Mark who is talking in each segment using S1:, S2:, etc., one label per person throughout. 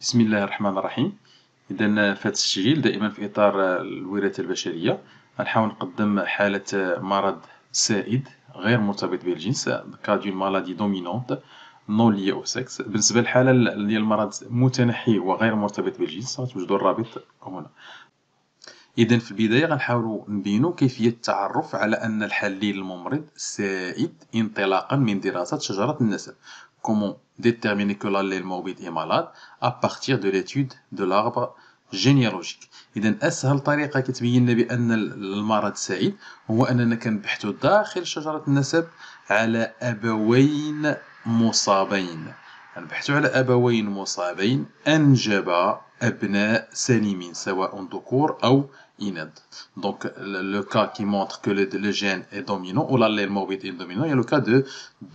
S1: بسم الله الرحمن الرحيم إذا في هذا التسجيل دائما في إطار الوراثة البشرية غنحاول نقدم حالة مرض سائد غير مرتبط بالجنس كا مالادي دومينونت نون لي أو سكس بالنسبة للحالة ديال المرض متنحي وغير مرتبط بالجنس غتوجدو الرابط هنا إذا في البداية غنحاولو نبينو كيفية التعرف على أن الحليل الممرض سائد انطلاقا من دراسة شجرة النسب كومون déterminer que l'allèle est malade à partir de l'étude de l'arbre جينيالوجيك اذا اسهل طريقه كتبين لنا بان المرض سعيد هو اننا كنبحثوا داخل شجره النسب على ابوين مصابين كنبحثوا على ابوين مصابين انجبا ابناء سالمين سواء ذكور او inad. Donc, le, le, cas qui montre que le, le gène est dominant ou l'allèle morbide est dominant est le cas de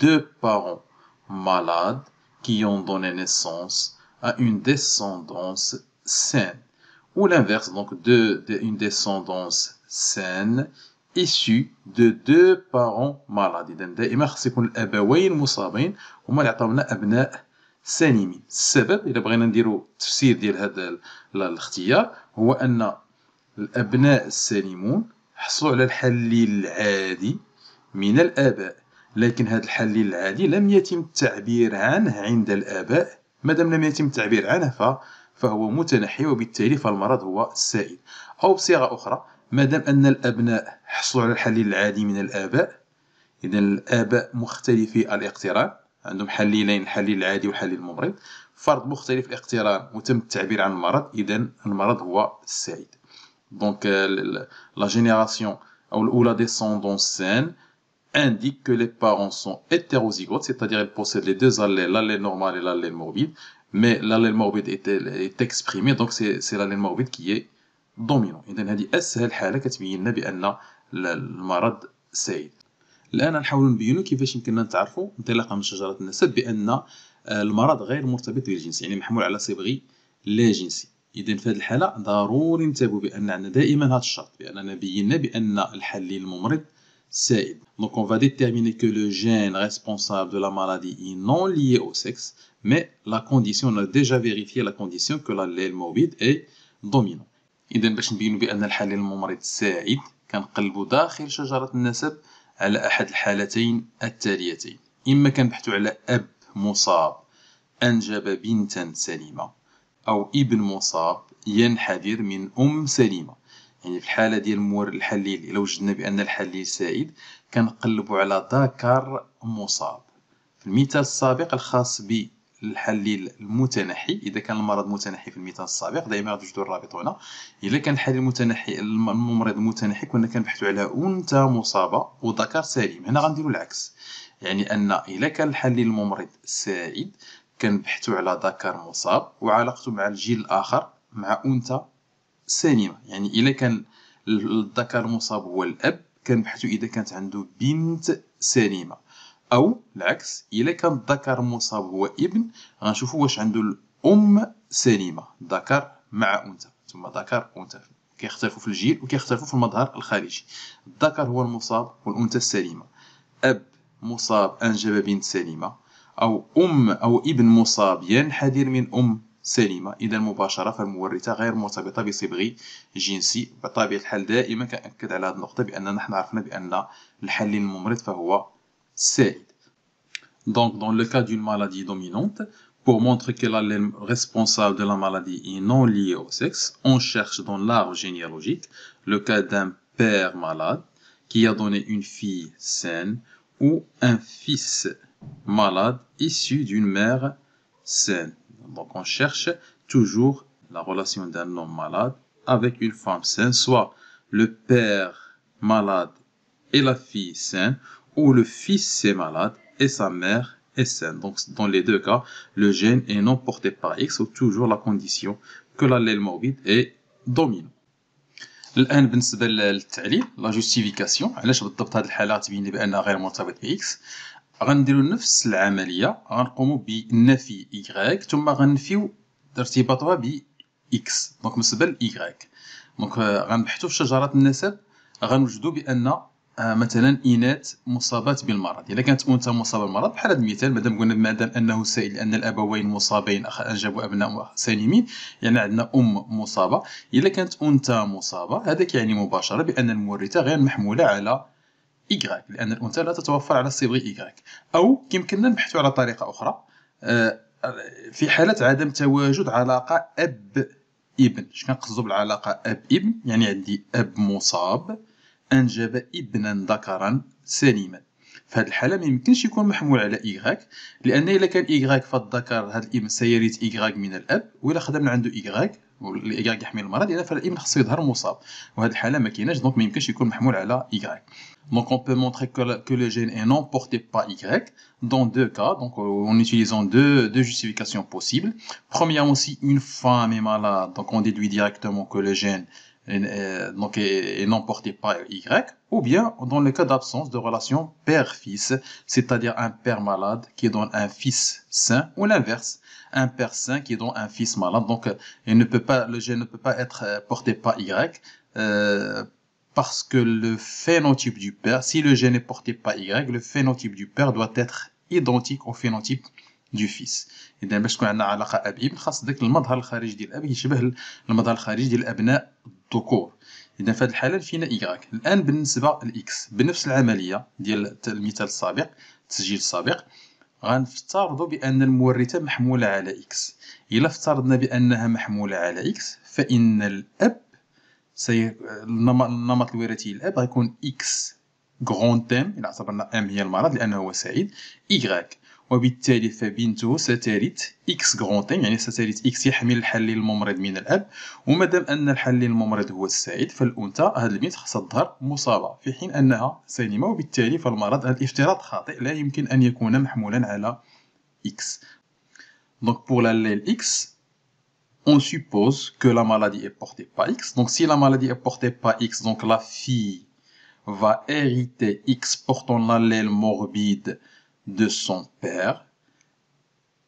S1: deux parents malades qui ont donné naissance à une descendance saine, ou l'inverse, donc de, de, une descendance saine issue de deux parents malades. Donc, إذا دائما خص يكون الأبوين مصابين هما اللي عطاونا أبناء سالمين. السبب إذا بغينا نديرو تفسير ديال هذا الاختيار هو أن الأبناء السالمون حصلوا على الحليل العادي من الآباء لكن هذا الحليل العادي لم يتم التعبير عنه عند الآباء ما دام لم يتم التعبير عنه فهو متنحي وبالتالي فالمرض هو السائد أو بصيغة أخرى ما دام أن الأبناء حصلوا على الحليل العادي من الآباء إذا الآباء مختلفي الاقتران عندهم حليلين الحليل العادي والحليل الممرض فرض مختلف الاقتران وتم التعبير عن المرض إذا المرض هو السائد دونك لا جينيراسيون أو الأولى ديسوندونس سان indique que les parents sont hétérozygotes, c'est-à-dire qu'ils possèdent les deux allèles, l'allèle normal et l'allèle morbide, mais l'allèle morbide est, est exprimé, donc c'est l'allèle morbide qui est dominant. دومينون اذا هذه اسهل حاله كتبين لنا le المرض سعيد الان نحاولوا نبينوا كيفاش يمكننا نتعرفوا انطلاقا من شجره النسب بان المرض غير مرتبط بالجنس يعني محمول على صبغي لا جنسي اذا في هذه الحاله ضروري ننتبهوا بان عندنا دائما هذا الشرط باننا بينا بان الحليل الممرض Seid. Donc on va déterminer que le gène responsable de la maladie est non lié au sexe, mais la condition, on a déjà vérifié la condition que l'allèle موبد est dominant. إذا باش نبينو بأن الحالة الممرض سائد كنقلبو داخل شجرة النسب على أحد الحالتين التاليتين إما كنبحثوا على أب مصاب أنجب بنتا سليمة أو ابن مصاب ينحدر من أم سليمة يعني في الحاله ديال مور الحليل الا وجدنا بان الحليل سائد كنقلبوا على ذكر مصاب في المثال السابق الخاص ب الحليل المتنحي اذا كان المرض متنحي في المثال السابق دائما غادي الرابط هنا اذا كان الحليل المتنحي الممرض المتنحي كنا كنبحثوا على انثى مصابه وذكر سليم هنا غنديروا العكس يعني ان اذا كان الحليل الممرض سائد كنبحثوا على ذكر مصاب وعلاقته مع الجيل الاخر مع انثى سليمه يعني الا كان الذكر المصاب هو الاب كنبحثوا اذا كانت عنده بنت سليمه او العكس الا كان الذكر المصاب هو ابن غنشوفوا واش عنده الام سليمه ذكر مع انثى ثم ذكر انثى كيختلفوا في الجيل وكيختلفوا في المظهر الخارجي الذكر هو المصاب والانثى السليمه اب مصاب انجب بنت سليمه او ام او ابن مصاب ينحدر من ام Donc dans le cas d'une maladie dominante, pour montrer que l'allèle responsable de la maladie est non liée au sexe, on cherche dans l'arbre généalogique le cas d'un père malade qui a donné une fille saine ou un fils malade issu d'une mère saine. Donc on cherche toujours la relation d'un homme malade avec une femme saine, soit le père malade et la fille saine, ou le fils est malade et sa mère est saine. Donc dans les deux cas, le gène est non porté par X ou toujours la condition que l'allèle morbide est dominant. الان بالنسبه للتعليل علاش بالضبط غنديرو نفس العمليه غنقومو بنفي y ثم غنفيو ارتباطها ب x دونك مسبل y دونك غنبحتو في شجره النسب غنوجدو بان آه، مثلا اناث مصابات بالمرض الا كانت انثى مصابه بالمرض بحال هذا المثال مادام قلنا مادام انه سائل ان الابوين مصابين انجبوا ابناء سالمين يعني عندنا ام مصابه الا كانت انثى مصابه هذا كيعني مباشره بان المورثه غير محموله على Y لأن الأنثى لا تتوفر على الصبغ Y أو يمكننا نبحث على طريقة أخرى آه، في حالة عدم تواجد علاقة أب ابن اش كنقصدو بالعلاقة أب ابن يعني عندي أب مصاب أنجب ابنا ذكرا سليما في هذه الحالة ما يمكنش يكون محمول على Y لأن إلا كان Y فالذكر هذا الابن سيرث Y من الأب وإلا خدمنا عنده إيغاك والإيغاك يحمل المرض إلا فالابن خصو يظهر مصاب وهذه الحالة ما كايناش دونك ما يمكنش يكون محمول على إيغاك Donc on peut montrer que, le gène est non porté par Y dans deux cas, donc euh, en utilisant deux, justifications possibles. Premièrement, si une femme est malade, donc on déduit directement que le gène est, euh, donc non porté par Y, ou bien dans le cas d'absence de relation père-fils, c'est-à-dire un père malade qui donne un fils sain, ou l'inverse, un père sain qui donne un fils malade. Donc euh, il ne peut pas, le gène ne peut pas être porté par Y. parce que le phénotype du père, si le gène est porté par Y, le phénotype du père doit être identique au phénotype du fils Et qu'on اذا باش تكون عندنا علاقه اب ابن خاص داك المظهر الخارجي ديال الاب يشبه de الخارجي de الابناء de اذا في هذه الحاله فينا y الان بالنسبه لاكس بنفس العمليه ديال المثال السابق التسجيل السابق غنفترضوا بان المورثه محموله على اكس الا افترضنا بانها محموله على اكس فان الاب سي النمط الوراثي للاب غيكون اكس غرون تيم الى اعتبرنا ام هي المرض لأنه هو سعيد إيغاك وبالتالي فبنته سترث اكس غرون تيم يعني سترث اكس يحمل الحليل الممرض من الاب ومادام ان الحليل الممرض هو السعيد فالانثى هذه البنت خاصها تظهر مصابه في حين انها سليمه وبالتالي فالمرض الافتراض خاطئ لا يمكن ان يكون محمولا على اكس دونك بور لا ليل اكس on suppose que la maladie est portée par X. Donc si la maladie est portée par X, donc la fille va hériter X portant l'allèle morbide de son père.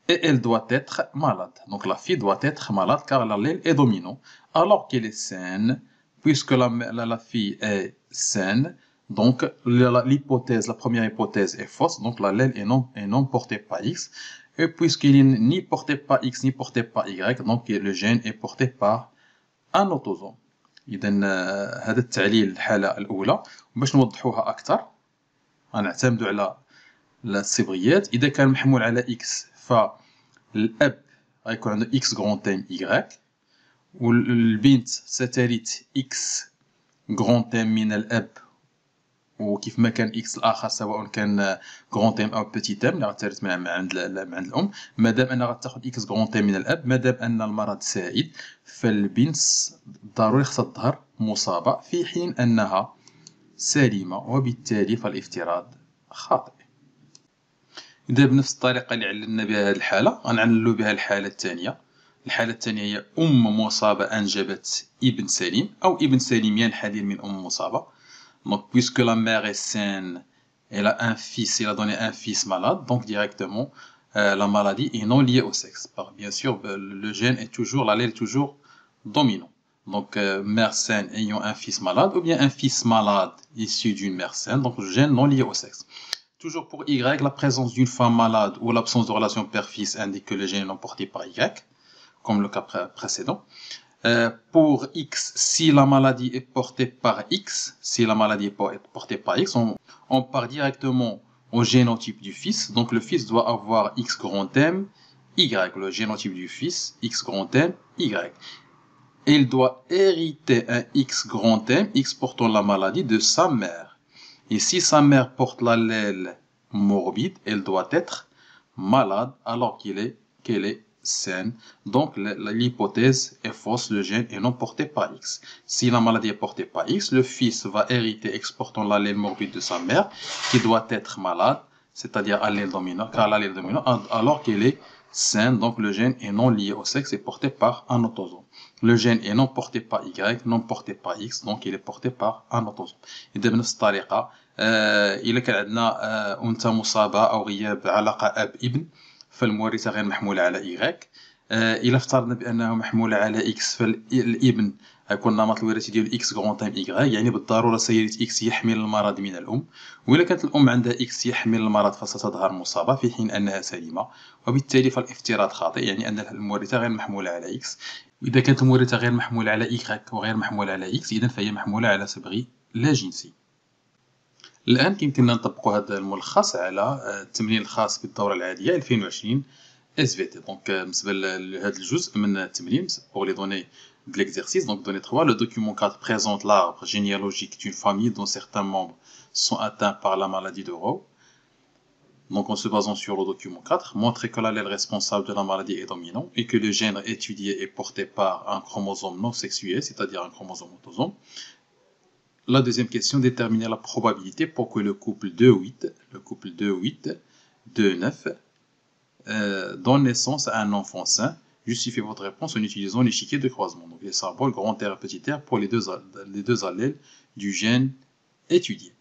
S1: Et elle doit être malade. Donc la fille doit être malade car l'allèle est dominant. Alors qu'elle est saine, puisque la, fille est saine, donc l'hypothèse, la première hypothèse est fausse. Donc l'allèle est non portée par X. Et puisqu'il est ni porté par X ni porté par Y, donc le gène est porté par un autosome. إذا آه، هذا التعليل الحالة الأولى باش نوضحوها أكثر غنعتمدو على الصبغيات إذا كان محمول على إكس فالأب غيكون عنده إكس غرون تيم إيكغيك والبنت سترث إكس غرون تيم من الأب وكيف ما كان اكس الاخر سواء كان غران تيم او بيتي تيم اللي غترث مع عند عند الام مادام انها غتاخذ اكس غران تيم من الاب مادام ان المرض سائد فالبنت ضروري خصها تظهر مصابه في حين انها سليمه وبالتالي فالافتراض خاطئ اذا بنفس الطريقه اللي علنا بها هذه الحاله غنعللو بها الحاله الثانيه الحالة الثانية هي أم مصابة أنجبت ابن سليم أو ابن سليم ينحدر من أم مصابة Donc, puisque la mère est saine, elle a un fils, elle a donné un fils malade, donc directement, euh, la maladie est non liée au sexe. Par, bien sûr, euh, le gène est toujours, l'allèle est toujours dominant. Donc, euh, mère saine ayant un fils malade, ou bien un fils malade issu d'une mère saine, donc gène non lié au sexe. Toujours pour Y, la présence d'une femme malade ou l'absence de relation père-fils indique que le gène est emporté par Y, comme le cas précédent. Euh, pour X si la maladie est portée par X. Si la maladie est portée par X, on, part directement au génotype du fils. Donc le fils doit avoir X grand M, Y. Le génotype du fils, X grand M, Y. il doit hériter un X grand M, X portant la maladie, de sa mère. Et si sa mère porte l'allèle morbide, elle doit être malade alors qu'il est qu'elle est saine, donc l'hypothèse est fausse, le gène est non porté par X. Si la maladie est portée par X, le fils va hériter exportant l'allèle morbide de sa mère, qui doit être malade, c'est-à-dire allèle dominant, car l'allèle dominant, alors qu'elle est saine, donc le gène est non lié au sexe, et porté par un autosome. Le gène est non porté par Y, non porté par X, donc il est porté par un autosome. فالمورثة غير محمولة على Y آه، إلا افترضنا بانه محمولة على اكس فالابن يكون نمط الوراثي ديال اكس غون تايم Y يعني بالضرورة سيدة اكس يحمل المرض من الأم وإلا كانت الأم عندها اكس يحمل المرض فستظهر مصابة في حين أنها سليمة وبالتالي فالافتراض خاطئ يعني أن المورثة غير محمولة على اكس إذا كانت المورثة غير محمولة على Y وغير محمولة على اكس إذا فهي محمولة على صبغي لا جنسي الان يمكننا les de l'exercice le document 4 présente l'arbre généalogique d'une famille dont certains membres sont atteints par la maladie de Rowe donc en se basant sur le document 4, montrer que l'allèle responsable de la maladie est dominant et que le gène étudié est porté par un chromosome non sexué, c'est-à-dire un chromosome autosome, la deuxième question, déterminer la probabilité pour que le couple 2-8, le couple 2 9 euh, donne naissance à un enfant sain. Justifiez votre réponse en utilisant l'échiquier de croisement, donc les symboles grand R et petit R pour les deux, les deux allèles du gène étudié.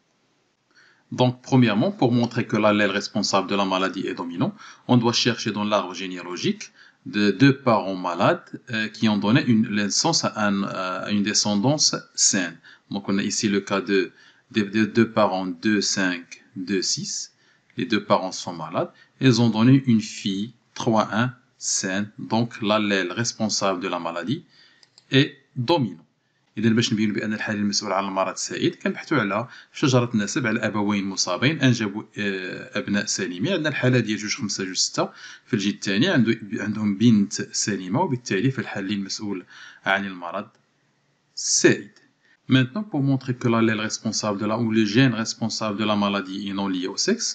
S1: Donc, premièrement, pour montrer que l'allèle responsable de la maladie est dominant, on doit chercher dans l'arbre généalogique de deux parents malades euh, qui ont donné une à, une descendance saine. Donc on a ici le cas de, de deux parents 2, 5, 2, 6. Les deux parents sont malades. Ils ont donné une fille 3, 1, saine. Donc l'allèle responsable de la maladie est dominant. اذا باش نبين بان الحالي المسؤول عن المرض سعيد كنبحثوا على شجره النسب على ابوين مصابين انجبوا آه، ابناء سالمين عندنا الحاله ديال جوج خمسة جوج ستة في الجي الثاني عنده عندهم بنت سالمه وبالتالي في الحالي المسؤول عن المرض سعيد Maintenant, pour montrer que l'allèle responsable de la ou le gène responsable de la maladie est non lié au sexe,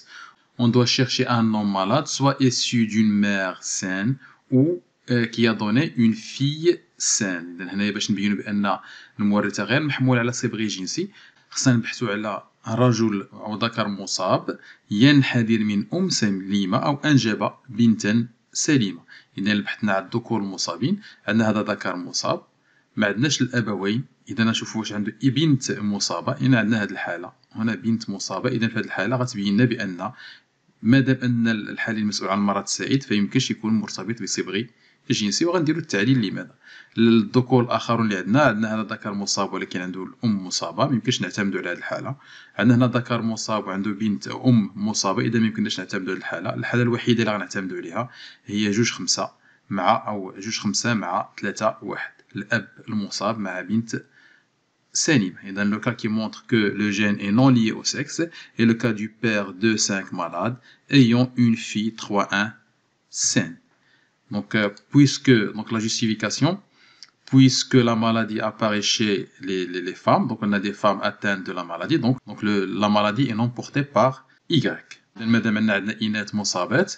S1: on doit chercher un homme malade, soit issu d'une mère saine ou euh, qui a donné une fille السان اذا هنايا باش نبينو بان المورثه غير محمول على صبغي جنسي خصنا نبحثو على رجل او ذكر مصاب ينحدر من ام سليمه او انجب بنتا سليمه اذا بحثنا على الذكور المصابين عندنا هذا ذكر مصاب ما عندناش الابوين اذا نشوفوا واش عنده بنت مصابه اذا عندنا هذه الحاله هنا بنت مصابه اذا في هذه الحاله غتبين لنا بان ما دام ان الحالي المسؤول عن المرض سعيد فيمكنش يكون مرتبط بصبغي الجنسي وغنديروا التعليل لماذا الذكور الاخرون اللي عندنا عندنا هنا ذكر مصاب ولكن عنده الام مصابه ما يمكنش نعتمدوا على هذه الحاله عندنا هنا ذكر مصاب وعنده بنت او ام مصابه اذا ما يمكنش نعتمدوا على الحاله الحاله الوحيده اللي غنعتمدوا عليها هي جوج خمسة مع او جوج خمسة مع ثلاثة واحد الاب المصاب مع بنت سالم اذا لو كا كي مونتر كو لو جين اي نون ليي او سيكس اي لو كا دو بير دو سانك مالاد ايون اون في 3 1 سين Donc, euh, puisque, donc la justification, puisque la maladie apparaît chez les, les, les, femmes, donc on a des femmes atteintes de la maladie, donc, donc le, la maladie est non portée par Y. مادام ان عندنا اناث مصابات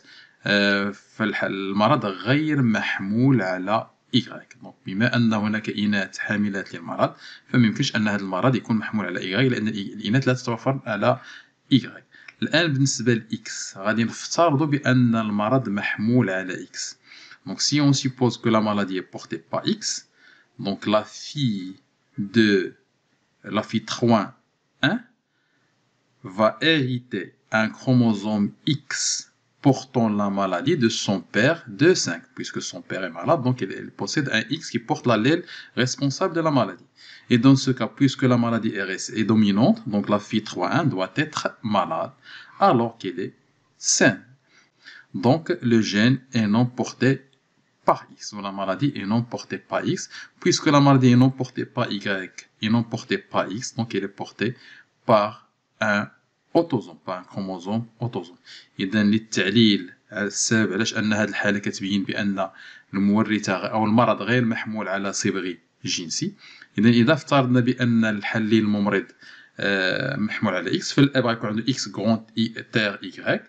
S1: فالمرض غير محمول على إيغريك دونك بما أن هناك إناث حاملات للمرض فميمكنش أن هذا المرض يكون محمول على إيغريك لأن الإناث لا تتوفر على إيغريك الآن بالنسبة لإكس غادي نفترضوا بأن المرض محمول على إكس Donc si on suppose que la maladie est portée par X, donc la fille de la fille 3 1 va hériter un chromosome X portant la maladie de son père de 5, puisque son père est malade, donc elle, possède un X qui porte l'allèle responsable de la maladie. Et dans ce cas, puisque la maladie RS est dominante, donc la fille 3.1 doit être malade, alors qu'elle est saine. Donc le gène est non porté par x, ou la maladie est non portée par x, puisque la maladie est non portée par y et non portée par x, donc elle est portée par un autosome, par un chromosome autosome. Et dans اذا للتعليل السبب علاش ان هذه الحاله كتبين بان المورثه او المرض غير محمول على صبغي جنسي اذا اذا افترضنا بان الحليل الممرض محمول على اكس فالاب غيكون عنده اكس غروند اي تير اي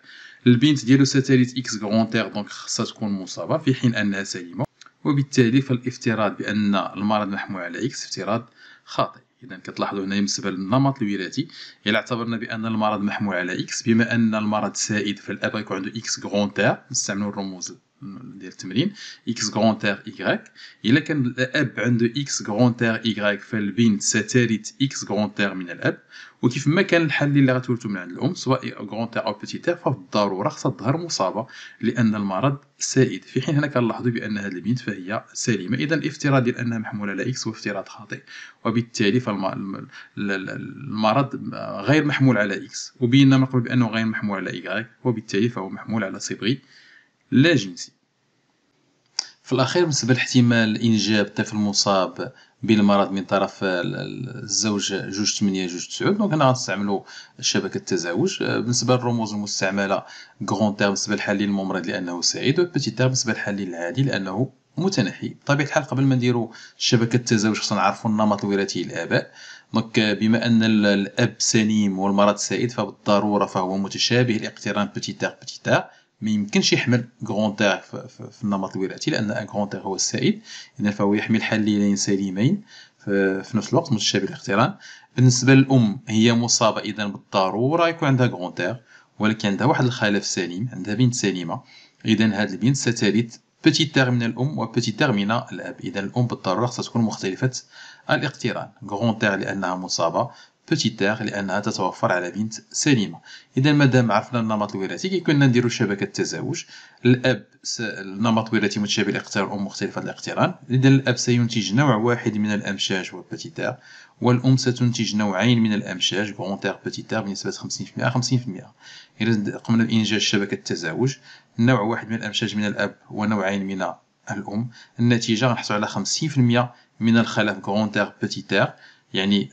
S1: البنت ديالو ستاليت اكس غرونتير دونك خاصها تكون مصابه في حين انها سليمه وبالتالي فالافتراض بان المرض محمول على اكس افتراض خاطئ اذا كتلاحظوا هنا بالنسبه للنمط الوراثي الا اعتبرنا بان المرض محمول على اكس بما ان المرض سائد فالاب غيكون عنده اكس غرونتير نستعملوا الرموز ديال التمرين اكس غران تير واي الا كان الاب عنده اكس غران تير واي فالبنت سترث اكس غران تير من الاب وكيف ما كان الحل اللي غتولتو من عند الام سواء غران تير او بيتي تير فبالضروره خصها تظهر مصابه لان المرض سائد في حين هنا كنلاحظوا بان هذه البنت فهي سليمه اذا الافتراض ديال انها محموله على اكس هو افتراض خاطئ وبالتالي فالمرض غير محمول على اكس وبينا من قبل بانه غير محمول على واي وبالتالي فهو محمول على صبغي لا جنسي في الأخير بالنسبة لاحتمال إنجاب طفل مصاب بالمرض من طرف الزوج جوج ثمانية جوج تسعود دونك هنا غنستعملو شبكة التزاوج آه، بالنسبة للرموز المستعملة كغون تير بالنسبة للحليل الممرض لأنه سعيد و بوتي بالنسبة للحليل العادي لأنه متنحي بطبيعة الحال قبل ما نديرو شبكة التزاوج خصنا نعرفو النمط الوراثي للآباء دونك آه، بما أن الأب سليم والمرض سعيد فبالضرورة فهو متشابه الاقتران بوتي تيغ بوتي تيغ ما يمكنش يحمل غرون تير في النمط الوراثي لان ان غرون تير هو السائد اذا فهو يحمل حليلين سليمين في نفس الوقت متشابه الاقتران بالنسبه للام هي مصابه اذا بالضروره يكون عندها غرون تير ولكن عندها واحد الخلف سليم عندها بنت سليمه اذا هاد البنت ستالت بيتي تير من الام بيتي تير من الاب اذا الام بالضروره خصها تكون مختلفه الاقتران غرون تير لانها مصابه بوتيت اغ لانها تتوفر على بنت سليمه اذا مادام عرفنا النمط الوراثي كي كنا نديرو شبكه التزاوج الاب س... النمط الوراثي متشابه الاقتران الام مختلفه الاقتران اذا الاب سينتج نوع واحد من الامشاج وبوتيت اغ والام ستنتج نوعين من الامشاج غرون ار بوتيت اغ بنسبه 50% 50% اذا قمنا بانجاز شبكه التزاوج نوع واحد من الامشاج من الاب ونوعين من الام النتيجه غنحصلو على 50% من الخلف غرون ار بوتيت اغ Donc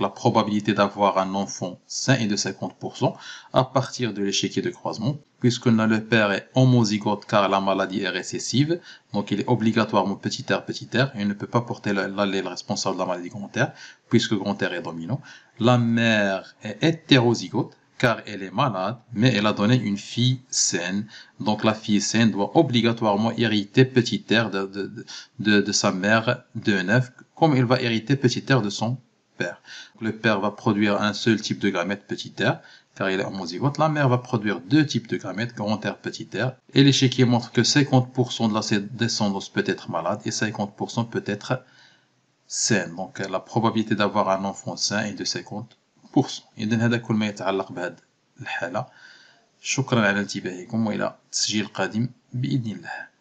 S1: la probabilité d'avoir un enfant sain est de 50% à partir de l'échiquier de croisement, Puisque le père est homozygote car la maladie est récessive, donc il est obligatoirement petit R petit R, il ne peut pas porter l'allèle responsable de la maladie grand R, puisque grand R est dominant. La mère est hétérozygote, car elle est malade, mais elle a donné une fille saine. Donc la fille saine doit obligatoirement hériter petit air de, de, de, sa mère de neuf, comme elle va hériter petit air de son père. Le père va produire un seul type de gamète petit air, car il est homozygote. La mère va produire deux types de gamètes, grand air, petit air. Et l'échiquier montre que 50% de la descendance peut être malade et 50% peut être saine. Donc la probabilité d'avoir un enfant sain est de 50%. إذا هذا كل ما يتعلق بهذه الحالة شكرا على انتباهكم وإلى تسجيل قادم بإذن الله